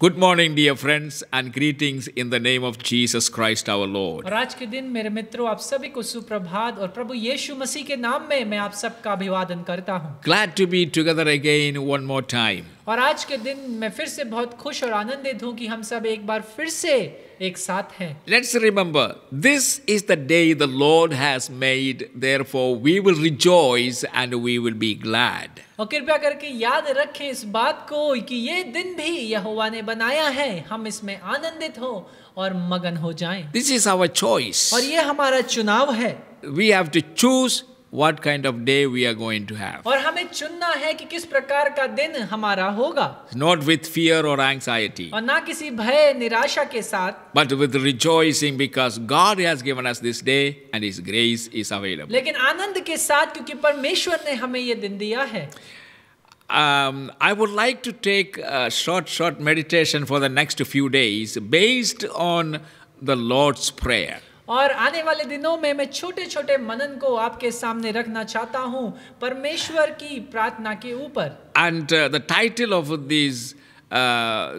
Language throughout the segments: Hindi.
Good morning, dear friends, and greetings in the name of Jesus Christ our Lord. और आज के दिन मेरे मित्रों आप सभी को सुप्रभात और प्रभु यीशु मसीह के नाम में मैं आप सबका अभिवादन करता हूँ. Glad to be together again one more time. और आज के दिन मैं फिर से बहुत खुश और आनंदित हूँ कि हम सब एक बार फिर से एक साथ हैं let's remember this is the day the Lord has made therefore we will rejoice and we will be glad और कृपया करके याद रखें इस बात को कि ये दिन भी यहोवा ने बनाया है हम इसमें आनंदित हो और मगन हो जाएं दिस इज आवर चॉइस और ये हमारा चुनाव है we have to choose what kind of day we are going to have. और हमें चुनना है कि किस प्रकार का Not with fear or anxiety. But with rejoicing because God has given us this day and His grace is available. लेकिन आनंद के साथ क्योंकि परमेश्वर ने हमें ये दिन दिया Um, I would like to take a short, short meditation for the next few days based on the Lord's Prayer. और आने वाले दिनों में मैं छोटे छोटे मनन को आपके सामने रखना चाहता हूँ परमेश्वर की प्रार्थना के ऊपर and the title of this Uh,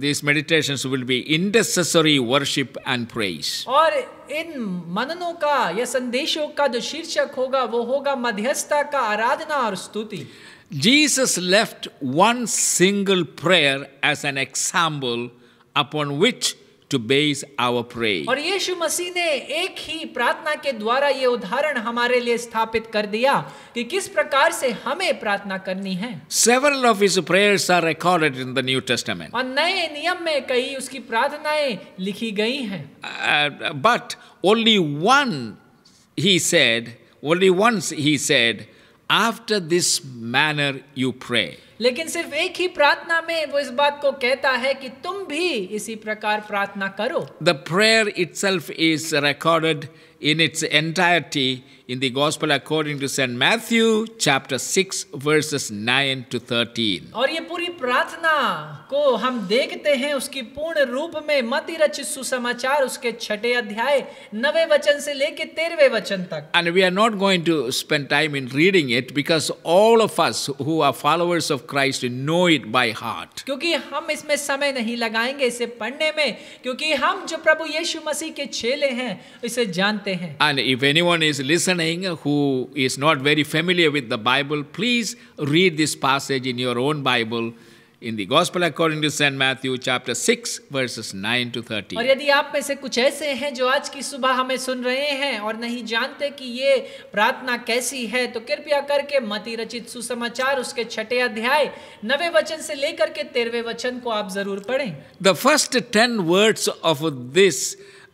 these meditations will be intercessory worship and praise. और इन मननों का या संदेशों का जो शीर्षक होगा वो होगा मध्यस्थता का आराधना और स्तुति Jesus left one single prayer as an example upon which to base our prayer. और यीशु मसीह ने एक ही प्रार्थना के द्वारा ये उदाहरण हमारे लिए स्थापित कर दिया कि किस प्रकार से हमें प्रार्थना करनी है Several of his prayers are recorded in the New Testament. और नए नियम में कई उसकी प्रार्थनाएं लिखी गई हैं. But only one he said, only once he said, after this manner you pray. लेकिन सिर्फ एक ही प्रार्थना में वो इस बात को कहता है कि तुम भी इसी प्रकार प्रार्थना करो. The prayer itself is recorded in its entirety in the Gospel according to St. Matthew chapter 6 verses 9 to 13. और ये पूरी प्रार्थना को हम देखते हैं उसकी पूर्ण रूप में मती रचित सुसमाचार उसके छठे अध्याय नवे वचन से लेके वचन तक. And we are not going to spend time in reading it because all of us who are followers of Christ know it by heart. क्योंकि हम इसमें समय नहीं लगाएंगे इसे पढ़ने में क्योंकि हम जो प्रभु यीशु मसीह के चेले हैं इसे जानते हैं. And if anyone is listening listening who is not very familiar with the Bible, please read this passage in your own Bible in the Gospel according to St. Matthew chapter 6 verses 9 to 13. और यदि आप में से कुछ ऐसे हैं जो आज की सुबह हमें सुन रहे हैं और नहीं जानते कि ये प्रार्थना कैसी है तो कृपया करके मती रचित सुसमाचार उसके छठे अध्याय नवे वचन से लेकर के तेरहवें वचन को आप जरूर पढ़ें. The first 10 words of this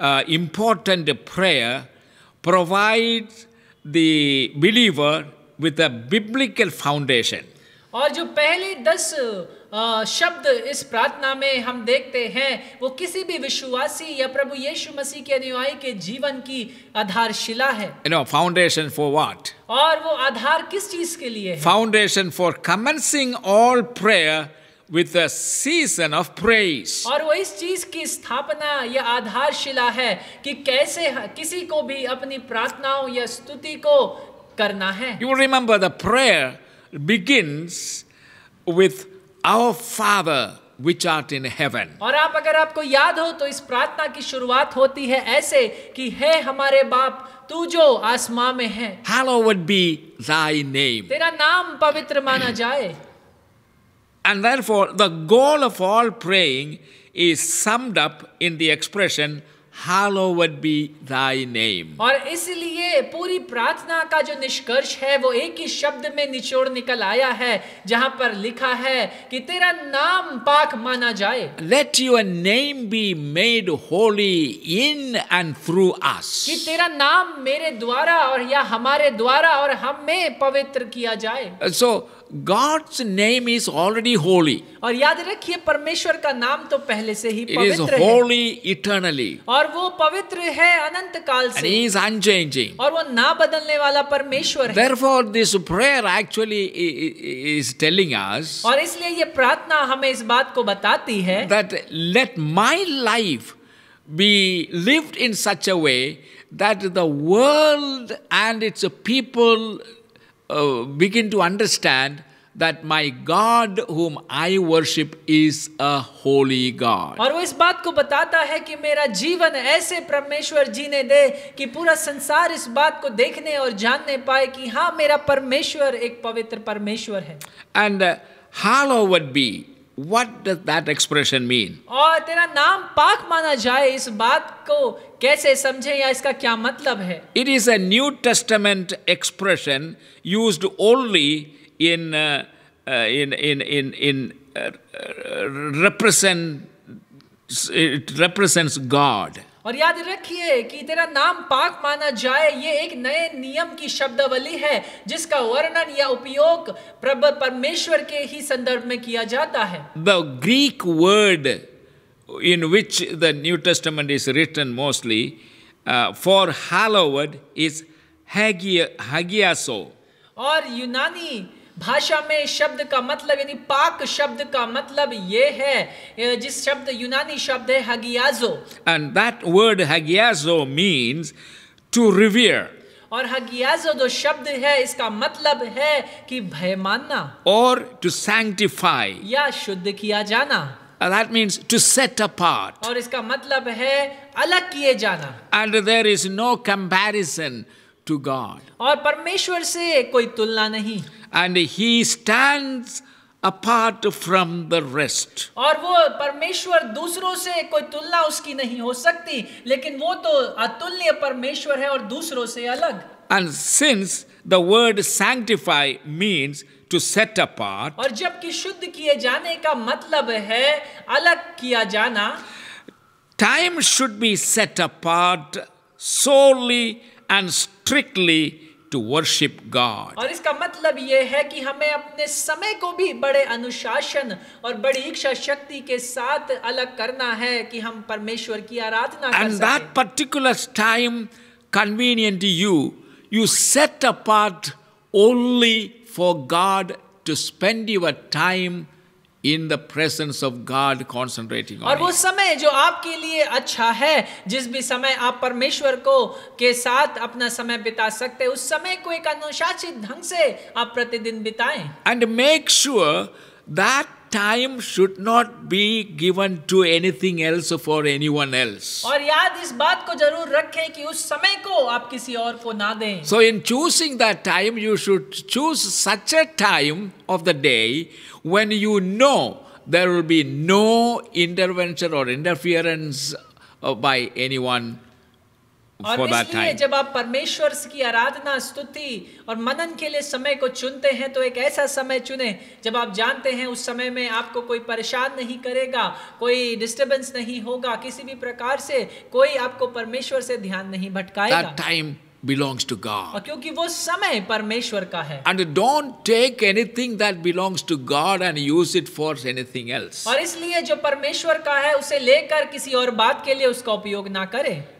uh, important prayer provides the believer with a biblical foundation. और जो पहले दस शब्द इस प्रार्थना में हम देखते हैं वो किसी भी विश्वासी या प्रभु यीशु मसीह के अनुयायी के जीवन की आधारशिला है you know, foundation for what? और वो आधार किस चीज के लिए है? Foundation for commencing all prayer with the season of praise. और वो इस चीज की स्थापना या आधारशिला है कि कैसे किसी को भी अपनी प्रार्थनाओं या स्तुति को करना है. You remember the prayer begins with our Father which art in heaven. और आप अगर आपको याद हो तो इस प्रार्थना की शुरुआत होती है ऐसे कि हे हमारे बाप तू जो आसमां में है. Hallowed be thy name. तेरा नाम पवित्र माना जाए. And therefore, the goal of all praying is summed up in the expression hallowed be thy name. और इसलिए पूरी प्रार्थना का जो निष्कर्ष है वो एक ही शब्द में निचोड़ निकल आया है जहां पर लिखा है कि तेरा नाम पाक माना जाए let your name be made holy in and through us कि तेरा नाम मेरे द्वारा और या हमारे द्वारा और हम में पवित्र किया जाए सो so, God's name is already holy. और याद रखिए परमेश्वर का नाम तो पहले से ही पवित्र है. It is holy eternally. और वो पवित्र है अनंत काल से. And he is unchanging. और वो ना बदलने वाला परमेश्वर है. Therefore this prayer actually is telling us. और इसलिए ये प्रार्थना हमें इस बात को बताती है. That let my life be lived in such a way that the world and its people Uh, begin to understand that my God whom I worship is a holy God. और वो इस बात को बताता है कि मेरा जीवन ऐसे परमेश्वर जीने दे कि पूरा संसार इस बात को देखने और जानने पाए कि हाँ मेरा परमेश्वर एक पवित्र परमेश्वर है. And uh, hallowed be what does that expression mean? और तेरा नाम पाक माना जाए इस बात को कैसे समझे या इसका क्या मतलब है? It is a New Testament expression used only in uh, uh, in in in in uh, uh represent it represents God. और याद रखिए कि तेरा नाम पाक माना जाए ये एक नए नियम की शब्दावली है जिसका वर्णन या उपयोग प्रभ परमेश्वर के ही संदर्भ में किया जाता है the Greek word in which the New Testament is written mostly for hallow word is हैगियासो और यूनानी भाषा में शब्द का मतलब यानी पाक शब्द का मतलब ये है जिस शब्द यूनानी शब्द है हगियाजो एंड दैट वर्ड हगियाजो मींस टू रिवियर और हगियाजो जो शब्द है इसका मतलब है कि भय मानना और टू सैंक्टिफाई या शुद्ध किया जाना And uh, that means to set apart. और इसका मतलब है अलग किए जाना. And there is no comparison. to God. और परमेश्वर से कोई तुलना नहीं. And he stands apart from the rest. और वो परमेश्वर दूसरों से कोई तुलना उसकी नहीं हो सकती, लेकिन वो तो अतुल्य परमेश्वर है और दूसरों से अलग. And since the word sanctify means to set apart. और जबकि शुद्ध किए जाने का मतलब है अलग किया जाना. Time should be set apart solely and strictly to worship God. और इसका मतलब ये है कि हमें अपने समय को भी बड़े अनुशासन और बड़ी इच्छा शक्ति के साथ अलग करना है कि हम परमेश्वर की आराधना कर And that particular time convenient to you, you set apart only for God to spend your time in the presence of God concentrating और वो समय जो आपके लिए अच्छा है जिस भी समय आप परमेश्वर को के साथ अपना समय बिता सकते उस समय को एक अनुशासित ढंग से आप प्रतिदिन बिताएं and make sure that time should not be given to anything else for anyone else. So in choosing that time, you should choose such a time of the day when you know there will be no intervention or interference uh, by anyone और इसलिए जब आप परमेश्वर की आराधना स्तुति और मनन के लिए समय को चुनते हैं तो एक ऐसा समय चुने जब आप जानते हैं उस समय में आपको कोई परेशान नहीं करेगा कोई डिस्टरबेंस नहीं होगा किसी भी प्रकार से कोई आपको परमेश्वर से ध्यान नहीं भटकाएगा टाइम belongs to God. और क्योंकि वो समय परमेश्वर का है. And don't take anything that belongs to God and use it for anything else. और इसलिए जो परमेश्वर का है उसे लेकर किसी और बात के लिए उसका उपयोग ना करें.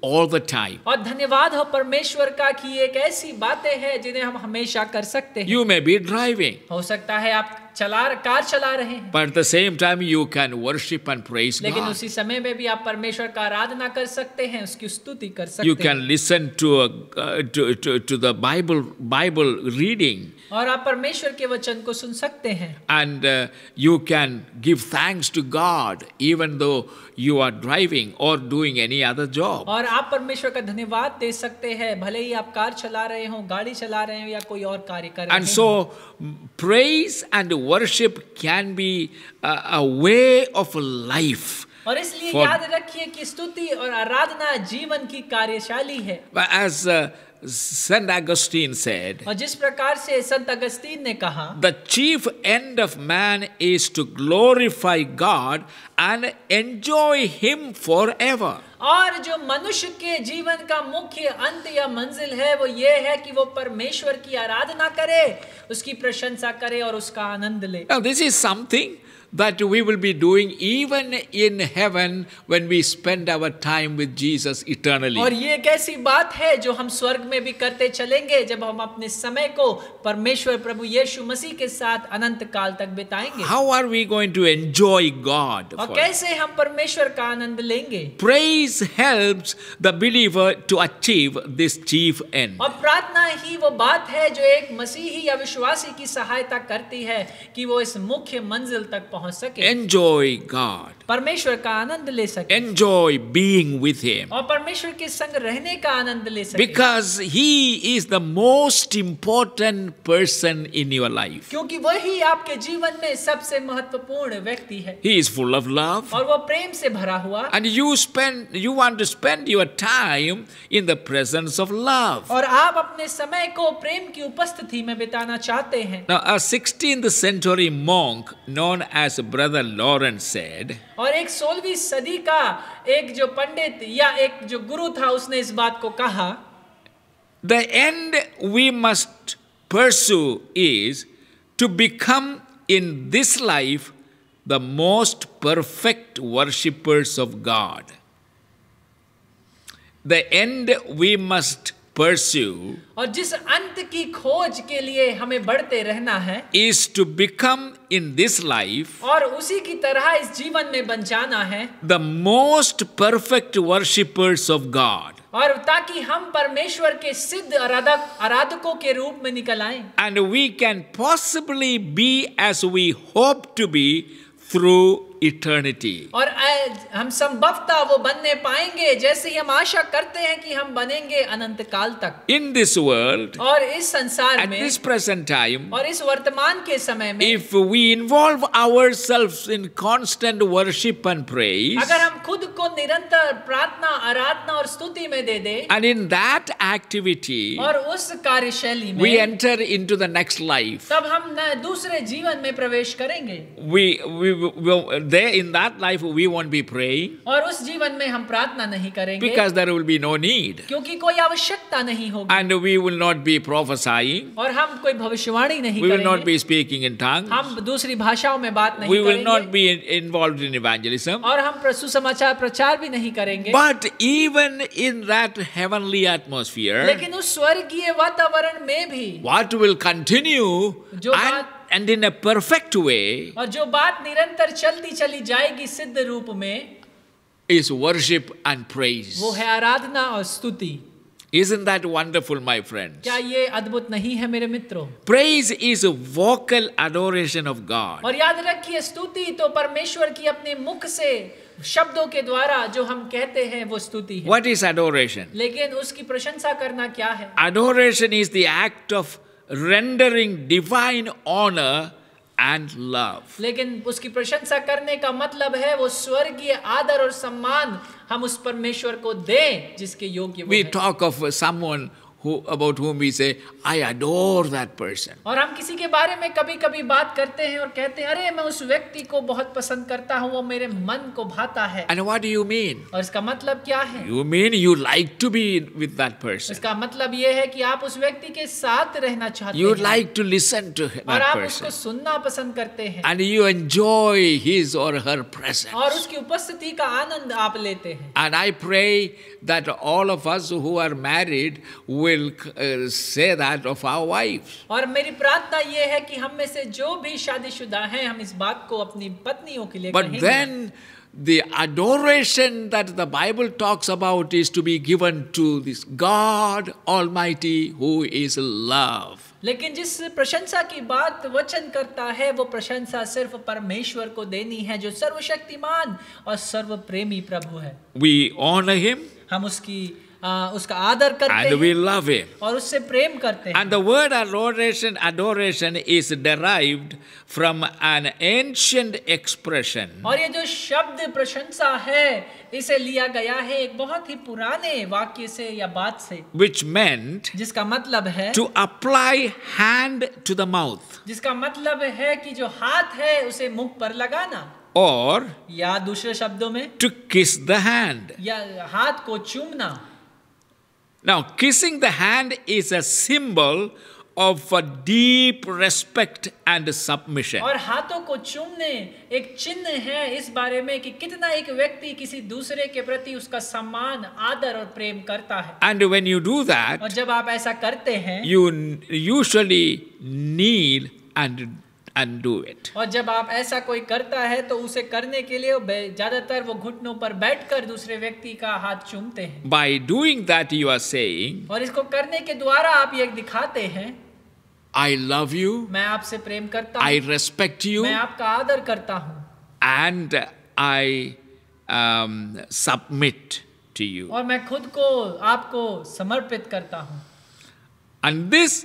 all the time. और धन्यवाद हो परमेश्वर का कि एक ऐसी बातें हैं जिन्हें हम हमेशा कर सकते हैं. You may be driving. हो सकता है आप चला कार चला रहे हैं but the same time you can worship and praise लेकिन God. उसी समय में भी आप परमेश्वर का आराधना कर सकते हैं उसकी स्तुति कर सकते हैं you can listen to to the Bible Bible reading और आप परमेश्वर के वचन को सुन सकते हैं and you can give thanks to God even though you are driving और डूइंग एनी अदर जॉब और आप परमेश्वर का धन्यवाद दे सकते हैं भले ही आप कार चला रहे हो गाड़ी चला रहे हो या कोई और कार्य कर रहे हैं and so praise and worship can be a, a way of life. और इसलिए याद रखिए कि स्तुति और आराधना जीवन की कार्यशाली है. As uh, Saint Augustine said, और जिस प्रकार से संत अगस्तीन ने कहा The chief end of man is to glorify God and enjoy Him forever. और जो मनुष्य के जीवन का मुख्य अंत या मंजिल है वो ये है कि वो परमेश्वर की आराधना करे उसकी प्रशंसा करे और उसका आनंद ले Now, this is something that we will be doing even in heaven when we spend our time with Jesus eternally. और ये कैसी बात है जो हम स्वर्ग में भी करते चलेंगे जब हम अपने समय को परमेश्वर प्रभु यीशु मसीह के साथ अनंत काल तक बिताएंगे. How are we going to enjoy God? और कैसे हम परमेश्वर का आनंद लेंगे? Praise helps the believer to achieve this chief end. और प्रार्थना ही वो बात है जो एक मसीही या विश्वासी की सहायता करती है कि वो इस मुख्य मंजिल तक पहुंचे. पहुंच सके enjoy God परमेश्वर का आनंद ले सके एंजॉय बीइंग विथ हिम और परमेश्वर के संग रहने का आनंद ले सके because he is the most important person in your life क्योंकि वही आपके जीवन में सबसे महत्वपूर्ण व्यक्ति है he is full of love और वो प्रेम से भरा हुआ and you spend you want to spend your time in the presence of love और आप अपने समय को प्रेम की उपस्थिति में बिताना चाहते हैं sixteen century monk century monk brother Lawrence said और एक सोलहवीं सदी का एक जो पंडित या एक जो गुरु था उसने इस बात को कहा the end we must pursue is to become in this life the most perfect worshippers of God the end we must pursue और जिस अंत की खोज के लिए हमें बढ़ते रहना है is to become in this life और उसी की तरह इस जीवन में बन जाना है the most perfect worshippers of God और ताकि हम परमेश्वर के सिद्ध आराधक आराधकों के रूप में निकल आए and we can possibly be as we hope to be through eternity और हम संभवतः वो बनने पाएंगे जैसे ही हम आशा करते हैं कि हम बनेंगे अनंत काल तक इन दिस वर्ल्ड और इस संसार में इस प्रेजेंट टाइम और इस वर्तमान के समय में if we involve our self in constant worship and pray अगर हम खुद को निरंतर प्रार्थना आराधना और स्तुति में they they and in that activity और उस कार्यशैली में we enter into the next life तब हम दूसरे जीवन में प्रवेश करेंगे we we there in that life we won't be praying. और उस जीवन में हम प्रार्थना नहीं करेंगे. Because there will be no need. क्योंकि कोई आवश्यकता नहीं होगी. And we will not be prophesying. और हम कोई भविष्यवाणी नहीं करेंगे. We will not be speaking in tongues. हम दूसरी भाषाओं में बात नहीं करेंगे. We will not be involved in evangelism. और हम सुसमाचार प्रचार भी नहीं करेंगे. But even in that heavenly atmosphere. लेकिन उस स्वर्गीय वातावरण में भी. What will continue? जो बात and in a perfect way और जो बात निरंतर चलती चली जाएगी सिद्ध रूप में इज वर्शिप एंड प्रेज वो है आराधना और स्तुति Isn't that wonderful, my friends? क्या ये अद्भुत नहीं है मेरे मित्रों? Praise is a vocal adoration of God. और याद रखिए स्तुति तो परमेश्वर की अपने मुख से शब्दों के द्वारा जो हम कहते हैं वो स्तुति है. What is adoration? लेकिन उसकी प्रशंसा करना क्या है? Adoration is the act of rendering divine honor and love. लेकिन उसकी प्रशंसा करने का मतलब है वो स्वर्गीय आदर और सम्मान हम उस परमेश्वर को दें जिसके योग्य We talk of someone who about whom we say I adore that person. aur hum kisi ke bare mein kabhi kabhi baat karte hain aur kehte hain are main us vyakti ko bahut pasand karta hu wo mere man ko bhata hai And what do you mean? aur iska matlab kya hai You mean you like to be with that person. इसका मतलब ये है कि आप उस व्यक्ति के साथ रहना चाहते you हैं. You like to listen to that person. और आप उसको सुनना पसंद करते हैं. And you enjoy his or her presence. aur uski upasthiti ka anand aap lete hain And I pray that all of us who are married will will uh, say that of our wives. और मेरी प्रार्थना ये है कि हम में से जो भी शादीशुदा हैं हम इस बात को अपनी पत्नियों के लिए But then the adoration that the Bible talks about is to be given to this God Almighty who is love. लेकिन जिस प्रशंसा की बात वचन करता है वो प्रशंसा सिर्फ परमेश्वर को देनी है जो सर्वशक्तिमान और सर्वप्रेमी प्रभु है We honor him. हम उसकी उसका आदर करते and we love him. और उससे प्रेम करते हैं and the word adoration adoration is derived from an ancient expression और ये जो शब्द प्रशंसा है इसे लिया गया है एक बहुत ही पुराने वाक्य से या बात से which मेंट जिसका मतलब है to apply hand to the mouth जिसका मतलब है कि जो हाथ है उसे मुख पर लगाना और या दूसरे शब्दों में टू किस द हैंड या हाथ को चूमना Now, kissing the hand is a symbol of a deep respect and submission. और हाथों को चूमने एक चिन्ह है इस बारे में कि कितना एक व्यक्ति किसी दूसरे के प्रति उसका सम्मान आदर और प्रेम करता है And when you do that, और जब आप ऐसा करते हैं you usually kneel and undo it और जब आप ऐसा कोई करता है तो उसे करने के लिए ज्यादातर वो घुटनों पर बैठकर दूसरे व्यक्ति का हाथ चूमते हैं. By doing that you are saying. और इसको करने के द्वारा आप ये दिखाते हैं. I love you. मैं आपसे प्रेम करता हूँ. I respect you. मैं आपका आदर करता हूँ. And I um, submit to you. और मैं खुद को आपको समर्पित करता हूँ. And this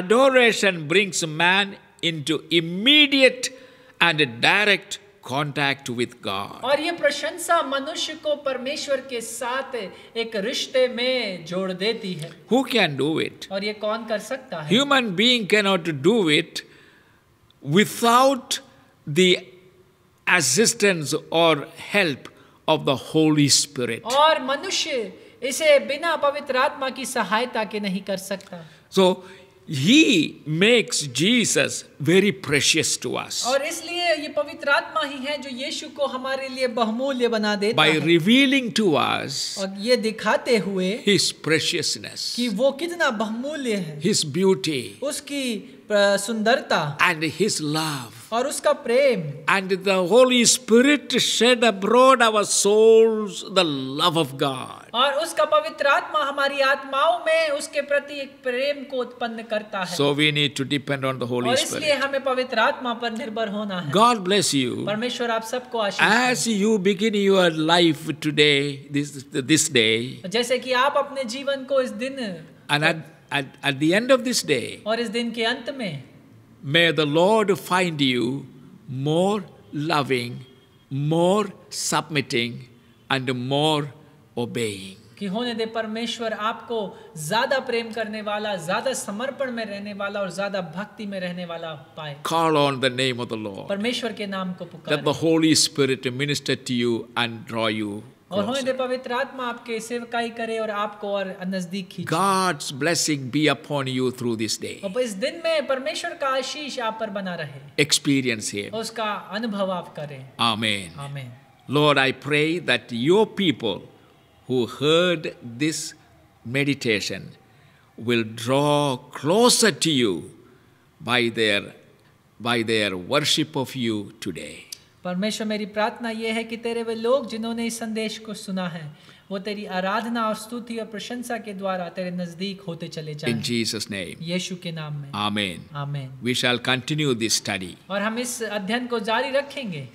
adoration brings man into immediate and direct contact with God. और ये प्रशंसा मनुष्य को परमेश्वर के साथ एक रिश्ते में जोड़ देती है. Who can do it? और ये कौन कर सकता है? Human being cannot do it without the assistance or help of the Holy Spirit. और मनुष्य इसे बिना पवित्र आत्मा की सहायता के नहीं कर सकता. So he makes Jesus very precious to us. और इसलिए ये पवित्र आत्मा ही है जो यीशु को हमारे लिए बहुमूल्य बना देता By है। revealing to us और ये दिखाते हुए His preciousness कि वो कितना बहुमूल्य है His beauty उसकी सुंदरता and his love और उसका प्रेम and the holy spirit shed abroad our souls the love of god और उसका पवित्र आत्मा हमारी आत्माओं में उसके प्रति एक प्रेम को उत्पन्न करता है so we need to depend on the holy spirit इसलिए हमें पवित्र आत्मा पर निर्भर होना है गॉड ब्लेस यू परमेश्वर आप सबको आशीष as you begin your life today this this day जैसे कि आप अपने जीवन को इस दिन and at at the end of this day और इस दिन के अंत में may the Lord find you more loving, more submitting, and more obeying. कि होने दे परमेश्वर आपको ज्यादा प्रेम करने वाला ज्यादा समर्पण में रहने वाला और ज्यादा भक्ति में रहने वाला पाए Call on the name of the Lord. परमेश्वर के नाम को पुकारें that the holy spirit minister to you and draw you और होने दे पवित्र आत्मा आपके सेवकाई करे और आपको और नजदीक खींचे God's blessing be upon you through this day और इस दिन में परमेश्वर का आशीष आप पर बना रहे एक्सपीरियंस है उसका अनुभव आप करें amen amen Lord I pray that your people who heard this meditation will draw closer to you by their by their worship of you today. परमेश्वर मेरी प्रार्थना ये है कि तेरे वे लोग जिन्होंने इस संदेश को सुना है वो तेरी आराधना और स्तुति और प्रशंसा के द्वारा तेरे नजदीक होते चले जाएं इन जीसस नेम यीशु के नाम में amen amen we shall continue this study और हम इस अध्ययन को जारी रखेंगे